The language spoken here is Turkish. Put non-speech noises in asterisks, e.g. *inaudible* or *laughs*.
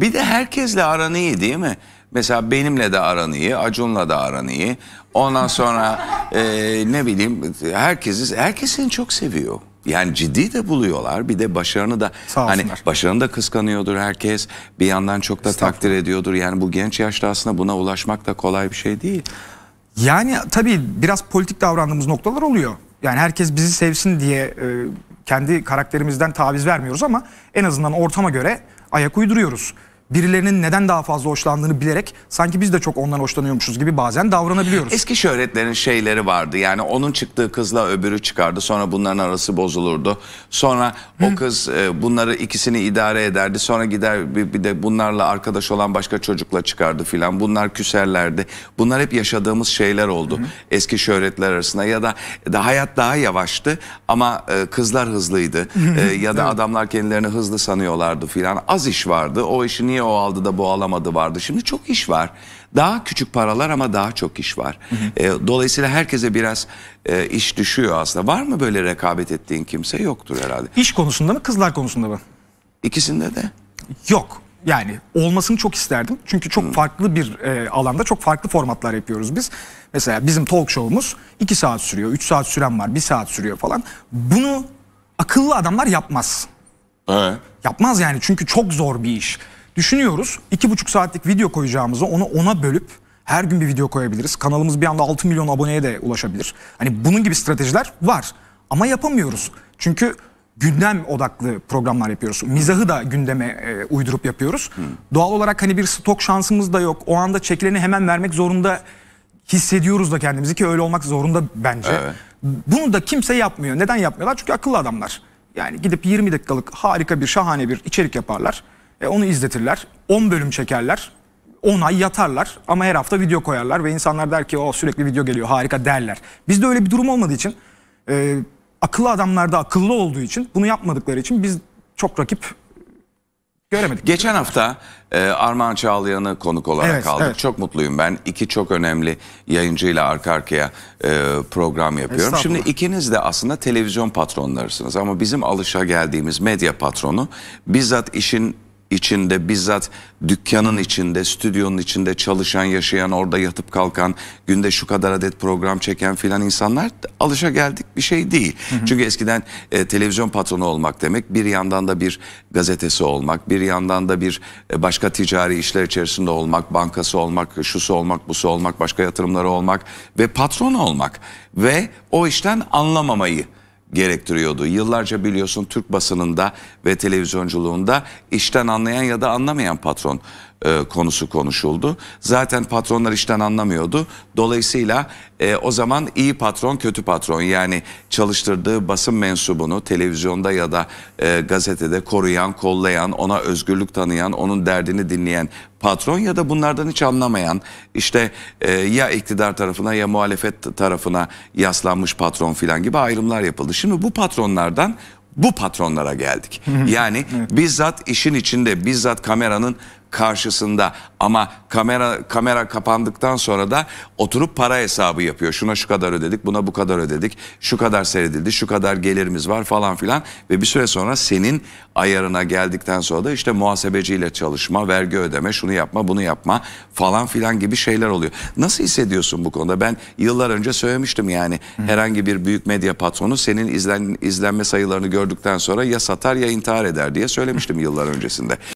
Bir de herkesle aran iyi değil mi? Mesela benimle de aran iyi, Acun'la da aran iyi. Ondan sonra *laughs* e, ne bileyim herkesiz, herkes seni çok seviyor. Yani ciddi de buluyorlar. Bir de başarını da hani başarını da kıskanıyordur herkes. Bir yandan çok da takdir ediyordur. Yani bu genç yaşta aslında buna ulaşmak da kolay bir şey değil. Yani tabii biraz politik davrandığımız noktalar oluyor. Yani herkes bizi sevsin diye e, kendi karakterimizden taviz vermiyoruz ama en azından ortama göre ayak uyduruyoruz birilerinin neden daha fazla hoşlandığını bilerek sanki biz de çok ondan hoşlanıyormuşuz gibi bazen davranabiliyoruz. Eski şöhretlerin şeyleri vardı yani onun çıktığı kızla öbürü çıkardı sonra bunların arası bozulurdu. Sonra Hı. o kız e, bunları ikisini idare ederdi sonra gider bir, bir de bunlarla arkadaş olan başka çocukla çıkardı filan bunlar küserlerdi. Bunlar hep yaşadığımız şeyler oldu Hı. eski şöhretler arasında ya da, da hayat daha yavaştı ama e, kızlar hızlıydı e, ya da adamlar kendilerini hızlı sanıyorlardı filan az iş vardı o işin niye niye o aldı da bu alamadı vardı. Şimdi çok iş var. Daha küçük paralar ama daha çok iş var. Hı hı. E, dolayısıyla herkese biraz e, iş düşüyor aslında. Var mı böyle rekabet ettiğin kimse? Yoktur herhalde. İş konusunda mı kızlar konusunda mı? İkisinde de. Yok. Yani olmasını çok isterdim. Çünkü çok hmm. farklı bir e, alanda çok farklı formatlar yapıyoruz biz. Mesela bizim talk show'umuz 2 saat sürüyor, 3 saat süren var, 1 saat sürüyor falan. Bunu akıllı adamlar yapmaz. Evet. Yapmaz yani çünkü çok zor bir iş. Düşünüyoruz 2,5 saatlik video koyacağımızı onu ona bölüp her gün bir video koyabiliriz. Kanalımız bir anda 6 milyon aboneye de ulaşabilir. Hani bunun gibi stratejiler var ama yapamıyoruz. Çünkü gündem odaklı programlar yapıyoruz. Mizahı da gündeme e, uydurup yapıyoruz. Hmm. Doğal olarak hani bir stok şansımız da yok. O anda çekileni hemen vermek zorunda hissediyoruz da kendimizi ki öyle olmak zorunda bence. Evet. Bunu da kimse yapmıyor. Neden yapmıyorlar? Çünkü akıllı adamlar. Yani gidip 20 dakikalık harika bir şahane bir içerik yaparlar. E, onu izletirler. 10 bölüm çekerler. 10 ay yatarlar ama her hafta video koyarlar ve insanlar der ki o sürekli video geliyor harika derler. Bizde öyle bir durum olmadığı için e, akıllı adamlarda akıllı olduğu için bunu yapmadıkları için biz çok rakip göremedik. Geçen hafta e, Armağan Çağlayan'ı konuk olarak evet, aldık. Evet. Çok mutluyum ben. İki çok önemli yayıncıyla arka arkaya e, program yapıyorum. Şimdi ikiniz de aslında televizyon patronlarısınız ama bizim alışa geldiğimiz medya patronu bizzat işin içinde bizzat dükkanın içinde, stüdyonun içinde çalışan, yaşayan, orada yatıp kalkan, günde şu kadar adet program çeken filan insanlar alışa geldik bir şey değil. Hı hı. Çünkü eskiden e, televizyon patronu olmak demek bir yandan da bir gazetesi olmak, bir yandan da bir e, başka ticari işler içerisinde olmak, bankası olmak, şusu olmak, busu olmak, başka yatırımları olmak ve patron olmak ve o işten anlamamayı gerektiriyordu. Yıllarca biliyorsun Türk basınında ve televizyonculuğunda işten anlayan ya da anlamayan patron e, konusu konuşuldu. Zaten patronlar işten anlamıyordu. Dolayısıyla e, o zaman iyi patron kötü patron yani çalıştırdığı basın mensubunu televizyonda ya da e, gazetede koruyan, kollayan, ona özgürlük tanıyan, onun derdini dinleyen patron ya da bunlardan hiç anlamayan işte e, ya iktidar tarafına ya muhalefet tarafına yaslanmış patron filan gibi ayrımlar yapıldı. Şimdi bu patronlardan bu patronlara geldik. Yani bizzat işin içinde bizzat kameranın karşısında ama kamera kamera kapandıktan sonra da oturup para hesabı yapıyor. Şuna şu kadar ödedik, buna bu kadar ödedik, şu kadar seyredildi, şu kadar gelirimiz var falan filan ve bir süre sonra senin ayarına geldikten sonra da işte muhasebeciyle çalışma, vergi ödeme, şunu yapma, bunu yapma falan filan gibi şeyler oluyor. Nasıl hissediyorsun bu konuda? Ben yıllar önce söylemiştim yani Hı. herhangi bir büyük medya patronu senin izlen, izlenme sayılarını gördükten sonra ya satar ya intihar eder diye söylemiştim yıllar öncesinde.